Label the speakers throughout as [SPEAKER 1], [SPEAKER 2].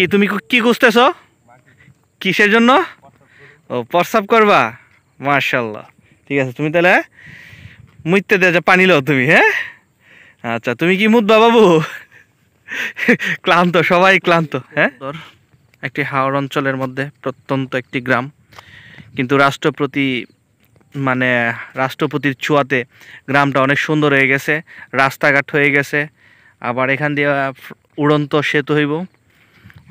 [SPEAKER 1] কি তুমি কি খুঁজতেছ কিসের জন্য ও প্রস্রাব করবা মার্শাল্লাহ ঠিক আছে তুমি তাহলে মুইতে যে পানি লও তুমি হ্যাঁ আচ্ছা তুমি কি মুদবা বাবু ক্লান্ত সবাই ক্লান্ত হ্যাঁ একটি হাওড় অঞ্চলের মধ্যে প্রত্যন্ত একটি গ্রাম কিন্তু রাষ্ট্রপতি মানে রাষ্ট্রপতির ছোঁয়াতে গ্রামটা অনেক সুন্দর হয়ে গেছে রাস্তাঘাট হয়ে গেছে আবার এখান দিয়ে উড়ন্ত সেতু হইব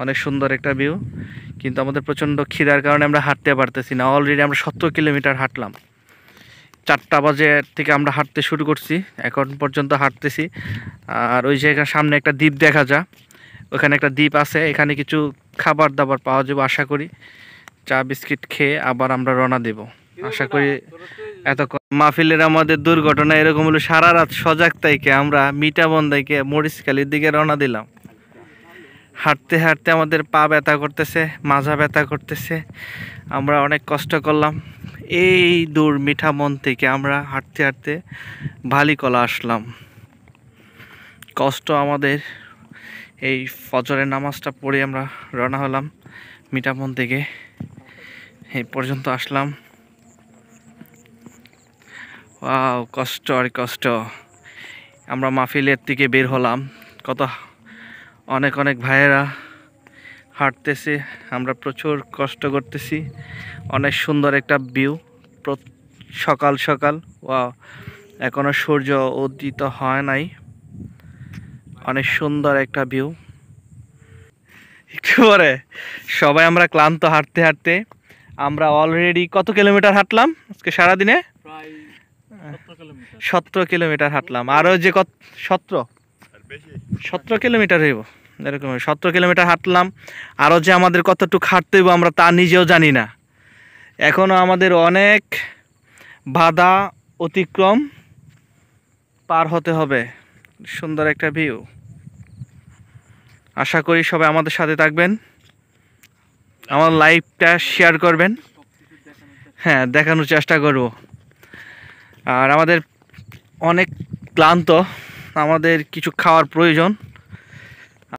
[SPEAKER 1] অনেক সুন্দর একটা ভিউ কিন্তু আমাদের প্রচণ্ড খিদার কারণে আমরা হাঁটতে পারতেছি না অলরেডি আমরা সত্তর কিলোমিটার হাঁটলাম চারটা বাজে থেকে আমরা হাঁটতে শুরু করছি এখন পর্যন্ত হাঁটতেছি আর ওই জায়গার সামনে একটা দ্বীপ দেখা যা ওখানে একটা দ্বীপ আছে এখানে কিছু খাবার দাবার পাওয়া যাবে আশা করি চা বিস্কিট খেয়ে আবার আমরা রওনা দেব আশা করি এত মাহফিলের আমাদের দুর্ঘটনা এরকম হলো সারা রাত সজাগ তাইকে আমরা মিটাবন তাইকে মরিচকালির দিকে রওনা দিলাম হাঁটতে হাঁটতে আমাদের পা ব্যথা করতেছে মাজা ব্যথা করতেছে আমরা অনেক কষ্ট করলাম এই দূর মিঠা মন থেকে আমরা হাঁটতে হাঁটতে ভালিকলা আসলাম কষ্ট আমাদের এই ফজরের নামাজটা পড়ে আমরা রওনা হলাম মিঠা মন থেকে এই পর্যন্ত আসলাম ও কষ্ট আর কষ্ট আমরা মাহফিলের থেকে বের হলাম কত অনেক অনেক ভাইয়েরা হাঁটতেছে আমরা প্রচুর কষ্ট করতেছি অনেক সুন্দর একটা ভিউ সকাল সকাল ওয়া এখনও সূর্য উদ্দিত হয় নাই অনেক সুন্দর একটা ভিউ একটু পরে সবাই আমরা ক্লান্ত হাঁটতে হাঁটতে আমরা অলরেডি কত কিলোমিটার হাঁটলাম আজকে সারাদিনে সতেরো কিলোমিটার হাঁটলাম আরও যে কত সতেরো সতেরো কিলোমিটার হইব এরকম সতেরো কিলোমিটার হাঁটলাম আরও যে আমাদের কতটুকু হাঁটতে হইব আমরা তা নিজেও জানি না এখনও আমাদের অনেক বাধা অতিক্রম পার হতে হবে সুন্দর একটা ভিউ আশা করি সবাই আমাদের সাথে থাকবেন আমার লাইফটা শেয়ার করবেন হ্যাঁ দেখানোর চেষ্টা করব আর আমাদের অনেক ক্লান্ত আমাদের কিছু খাওয়ার প্রয়োজন